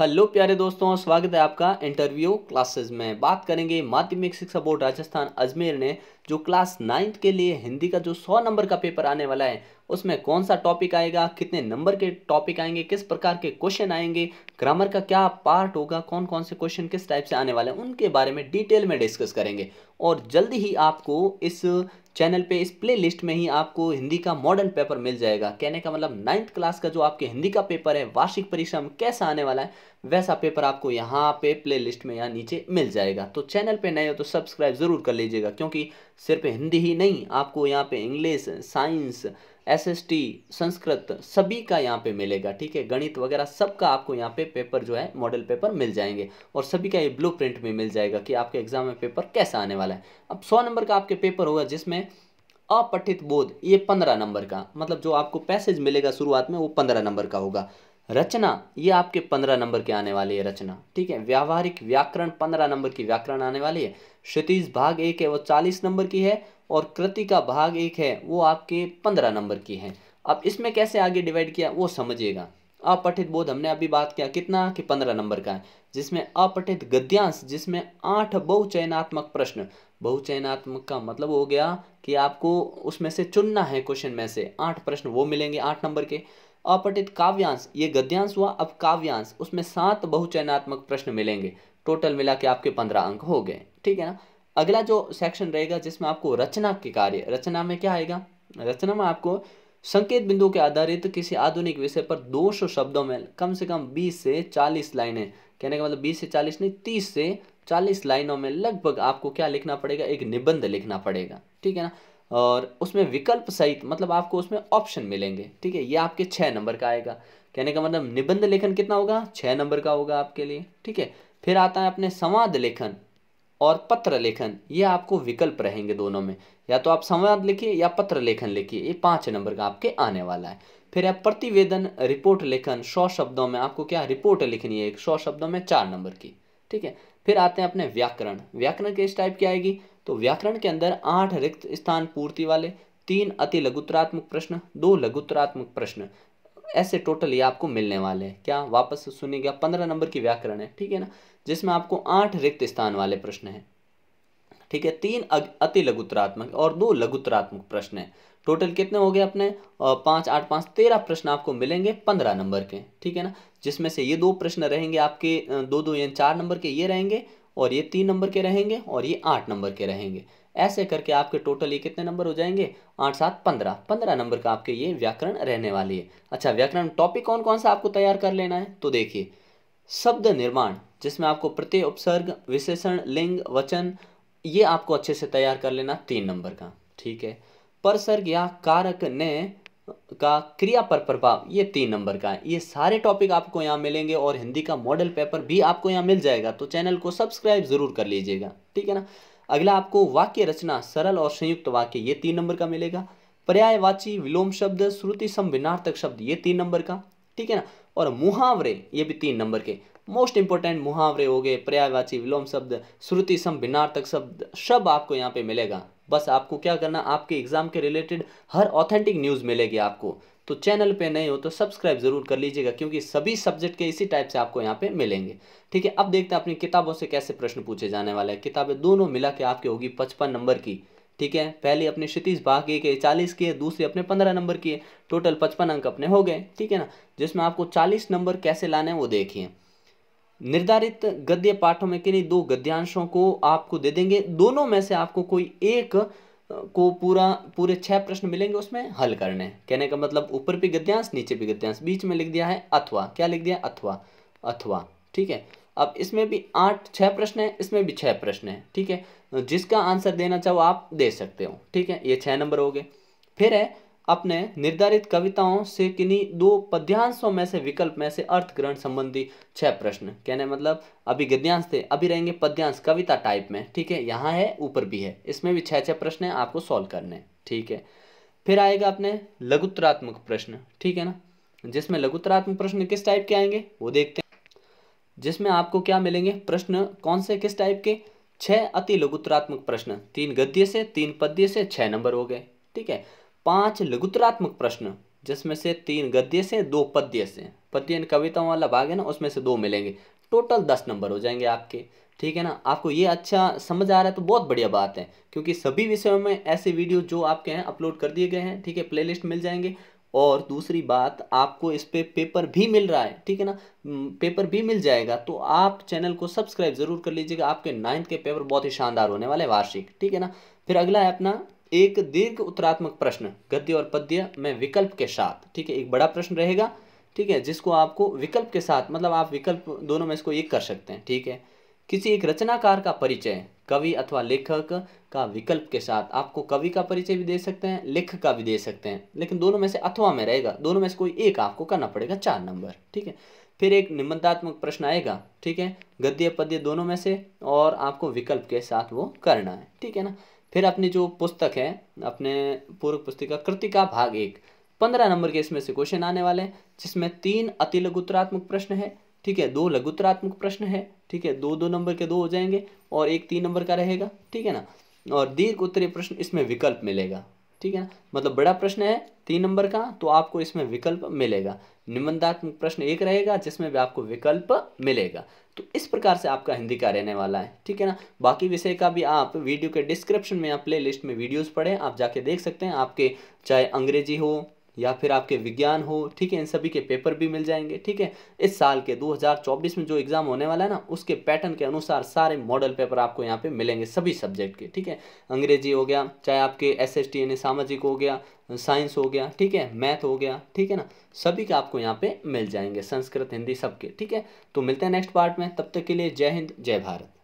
hello प्यारे दोस्तों स्वागत है आपका इंटरव्यू क्लासेस में बात करेंगे माध्यमिक शिक्षा बोर्ड राजस्थान अजमेर ने जो क्लास नाइन्थ के लिए हिंदी का जो सौ नंबर का पेपर आने वाला है उसमें कौन सा टॉपिक आएगा कितने नंबर के टॉपिक आएंगे किस प्रकार के क्वेश्चन आएंगे ग्रामर का क्या पार्ट होगा कौन कौन से क्वेश्चन किस टाइप से आने वाले हैं उनके बारे में डिटेल में डिस्कस करेंगे और जल्दी ही आपको इस चैनल पे इस प्ले लिस्ट में ही आपको हिंदी का मॉडर्न पेपर मिल जाएगा कहने का मतलब नाइन्थ क्लास का जो आपके हिंदी का पेपर है वार्षिक परीक्षा में कैसा आने वाला है वैसा पेपर आपको यहाँ पे प्ले लिस्ट में यहाँ नीचे मिल जाएगा तो चैनल पे नए हो तो सब्सक्राइब ज़रूर कर लीजिएगा क्योंकि सिर्फ हिंदी ही नहीं आपको यहाँ पे इंग्लिश साइंस एसएसटी संस्कृत सभी का यहाँ पे मिलेगा ठीक है गणित वगैरह सबका आपको यहाँ पे पेपर जो है मॉडल पेपर मिल जाएंगे और सभी का ये ब्लू प्रिंट भी मिल जाएगा कि आपके एग्जाम में पेपर कैसा आने वाला है अब सौ नंबर का आपके पेपर होगा जिसमें अपठित बोध ये पंद्रह नंबर का मतलब जो आपको पैसेज मिलेगा शुरुआत में वो पंद्रह नंबर का होगा रचना ये आपके पंद्रह नंबर के आने वाली है रचना ठीक है व्यावहारिक व्याकरण पंद्रह नंबर की व्याकरण आने वाली है क्षितिज भाग एक है वो चालीस नंबर की है और कृति का भाग एक है वो आपके पंद्रह नंबर की है अब इसमें कैसे आगे डिवाइड किया वो समझिएगा अपठित बोध हमने अभी बात किया कितना कि पंद्रह नंबर का है जिसमें अपठित गद्यांश जिसमें आठ बहुचयनात्मक प्रश्न बहुचयनात्मक का मतलब हो गया कि आपको उसमें से चुनना है क्वेश्चन में से आठ प्रश्न वो मिलेंगे आठ नंबर के अपठित काव्यांश ये गद्यांश हुआ अब काव्यांश उसमें सात बहुचयनात्मक प्रश्न मिलेंगे टोटल मिला के आपके पंद्रह अंक हो गए ठीक है ना अगला जो सेक्शन रहेगा जिसमें आपको रचना के कार्य रचना में क्या आएगा रचना में आपको संकेत बिंदु के आधारित किसी आधुनिक विषय पर 200 शब्दों में कम से कम 20 से 40 लाइनें कहने का मतलब 20 से 40 नहीं 30 से 40 लाइनों में लगभग आपको क्या लिखना पड़ेगा एक निबंध लिखना पड़ेगा ठीक है ना और उसमें विकल्प सहित मतलब आपको उसमें ऑप्शन मिलेंगे ठीक है ये आपके छः नंबर का आएगा कहने का मतलब निबंध लेखन कितना होगा छः नंबर का होगा आपके लिए ठीक है फिर आता है अपने संवाद लेखन और पत्र लेखन ये आपको विकल्प रहेंगे दोनों में या तो आप संवाद लिखिए या पत्र लेखन लिखिए ये पाँच नंबर का आपके आने वाला है फिर आप प्रतिवेदन रिपोर्ट लेखन सौ शब्दों में आपको क्या रिपोर्ट लिखनी है एक सौ शब्दों में चार नंबर की ठीक है फिर आते हैं अपने व्याकरण व्याकरण के इस टाइप की आएगी तो व्याकरण के अंदर आठ रिक्त स्थान पूर्ति वाले तीन अति लघुतरात्मक प्रश्न दो लघुतरात्मक प्रश्न ऐसे टोटल ये आपको मिलने वाले हैं क्या वापस गया पंद्रह नंबर की व्याकरण है ठीक है ना जिसमें आपको आठ रिक्त स्थान वाले प्रश्न हैं ठीक है तीन अति लघुतरात्मक और दो लघुतरात्मक प्रश्न हैं टोटल कितने हो गए अपने पाँच आठ पाँच तेरह प्रश्न आपको मिलेंगे पंद्रह नंबर के ठीक है ना जिसमें से ये दो प्रश्न रहेंगे आपके दो दो या चार नंबर के ये रहेंगे और ये तीन नंबर के रहेंगे और ये आठ नंबर के रहेंगे ऐसे करके आपके टोटल ये कितने नंबर हो जाएंगे आठ सात पंद्रह पंद्रह नंबर का आपके ये व्याकरण रहने वाली है अच्छा व्याकरण टॉपिक कौन कौन सा आपको तैयार कर लेना है तो देखिए शब्द निर्माण जिसमें आपको प्रत्यय उपसर्ग विशेषण लिंग वचन ये आपको अच्छे से तैयार कर लेना तीन नंबर का ठीक है परसर्ग या कारक ने का क्रिया पर प्रभाव ये तीन नंबर का है ये सारे टॉपिक आपको यहाँ मिलेंगे और हिंदी का मॉडल पेपर भी आपको यहाँ मिल जाएगा तो चैनल को सब्सक्राइब जरूर कर लीजिएगा ठीक है ना अगला आपको वाक्य रचना सरल और संयुक्त वाक्य ये तीन नंबर का मिलेगा पर्यायवाची विलोम शब्द श्रुति संभिनार्थक शब्द ये तीन नंबर का ठीक है ना और मुहावरे ये भी तीन नंबर के मोस्ट इंपॉर्टेंट मुहावरे हो गए पर्यायवाची विलोम शब्द श्रुति संभिनार्थक शब्द सब आपको यहाँ पे मिलेगा बस आपको क्या करना आपके एग्ज़ाम के रिलेटेड हर ऑथेंटिक न्यूज़ मिलेगी आपको तो चैनल पे नए हो तो सब्सक्राइब ज़रूर कर लीजिएगा क्योंकि सभी सब्जेक्ट के इसी टाइप से आपको यहाँ पे मिलेंगे ठीक है अब देखते हैं अपनी किताबों से कैसे प्रश्न पूछे जाने वाले हैं किताबें दोनों मिला के आपकी होगी पचपन नंबर की ठीक है पहले अपने क्षितिज भाग्य के चालीस की है दूसरे अपने पंद्रह नंबर की है टोटल पचपन अंक अपने हो गए ठीक है ना जिसमें आपको चालीस नंबर कैसे लाने हैं वो देखिए निर्धारित गद्य पाठों में किन्हीं दो गद्यांशों को आपको दे देंगे दोनों में से आपको कोई एक को पूरा पूरे छह प्रश्न मिलेंगे उसमें हल करने कहने का मतलब ऊपर भी गद्यांश नीचे भी गद्यांश बीच में लिख दिया है अथवा क्या लिख दिया अथवा अथवा ठीक है अब इसमें भी आठ छः प्रश्न है इसमें भी छः प्रश्न है ठीक है जिसका आंसर देना चाहो आप दे सकते हो ठीक है ये छः नंबर हो गए फिर है अपने निर्धारित कविताओं से किन्हीं दो पद्यांशों में से विकल्प में से अर्थ ग्रहण संबंधी छह प्रश्न कहने मतलब अभी गद्यांश थे अभी रहेंगे पद्यांश कविता टाइप में ठीक है यहाँ है ऊपर भी है इसमें भी छह छह प्रश्न है आपको सॉल्व करने ठीक है फिर आएगा अपने लघुतरात्मक प्रश्न ठीक है ना जिसमें लघुतरात्मक प्रश्न किस टाइप के आएंगे वो देखते हैं जिसमें आपको क्या मिलेंगे प्रश्न कौन से किस टाइप के छह अति लघुतरात्मक प्रश्न तीन गद्य से तीन पद्य से छह नंबर हो गए ठीक है पांच लघुतरात्मक प्रश्न जिसमें से तीन गद्य से दो पद्य से पद्य कविताओं वाला भाग है ना उसमें से दो मिलेंगे टोटल दस नंबर हो जाएंगे आपके ठीक है ना आपको ये अच्छा समझ आ रहा है तो बहुत बढ़िया बात है क्योंकि सभी विषयों में ऐसे वीडियो जो आपके हैं अपलोड कर दिए गए हैं ठीक है प्ले मिल जाएंगे और दूसरी बात आपको इस पर पे पेपर भी मिल रहा है ठीक है ना पेपर भी मिल जाएगा तो आप चैनल को सब्सक्राइब जरूर कर लीजिएगा आपके नाइन्थ के पेपर बहुत ही शानदार होने वाले वार्षिक ठीक है ना फिर अगला है अपना एक दीर्घ उत्तरात्मक प्रश्न गद्य और पद्य में विकल्प के साथ ठीक है एक बड़ा प्रश्न रहेगा ठीक है जिसको आपको विकल्प के साथ मतलब आप विकल्प दोनों में इसको एक कर सकते हैं ठीक है किसी एक रचनाकार का परिचय कवि अथवा लेखक का विकल्प के साथ आपको कवि का परिचय भी दे सकते हैं लेखक का भी दे सकते हैं लेकिन दोनों में से अथवा में रहेगा दोनों में से कोई एक आपको करना पड़ेगा चार नंबर ठीक है फिर एक निबंधात्मक प्रश्न आएगा ठीक है गद्य पद्य दोनों में से और आपको विकल्प के साथ वो करना है ठीक है ना फिर अपनी जो पुस्तक है अपने पूर्व पुस्तिका कृतिका भाग एक पंद्रह नंबर के इसमें से क्वेश्चन आने वाले हैं जिसमें तीन अति लघुतरात्मक प्रश्न है ठीक है दो लघुतरात्मक प्रश्न है ठीक है दो दो नंबर के दो हो जाएंगे और एक तीन नंबर का रहेगा ठीक है ना और दीर्घ उत्तरीय प्रश्न इसमें विकल्प मिलेगा ठीक है मतलब बड़ा प्रश्न है तीन नंबर का तो आपको इसमें विकल्प मिलेगा निबंधात्मक प्रश्न एक रहेगा जिसमें भी आपको विकल्प मिलेगा तो इस प्रकार से आपका हिंदी का रहने वाला है ठीक है ना बाकी विषय का भी आप वीडियो के डिस्क्रिप्शन में या प्ले लिस्ट में वीडियोज़ पढ़ें आप जाके देख सकते हैं आपके चाहे अंग्रेजी हो या फिर आपके विज्ञान हो ठीक है इन सभी के पेपर भी मिल जाएंगे ठीक है इस साल के 2024 में जो एग्ज़ाम होने वाला है ना उसके पैटर्न के अनुसार सारे मॉडल पेपर आपको यहाँ पे मिलेंगे सभी सब्जेक्ट के ठीक है अंग्रेजी हो गया चाहे आपके एस एस यानी सामाजिक हो गया साइंस हो गया ठीक है मैथ हो गया ठीक है ना सभी के आपको यहाँ पे मिल जाएंगे संस्कृत हिंदी सबके ठीक है तो मिलते हैं नेक्स्ट पार्ट में तब तक के लिए जय हिंद जय भारत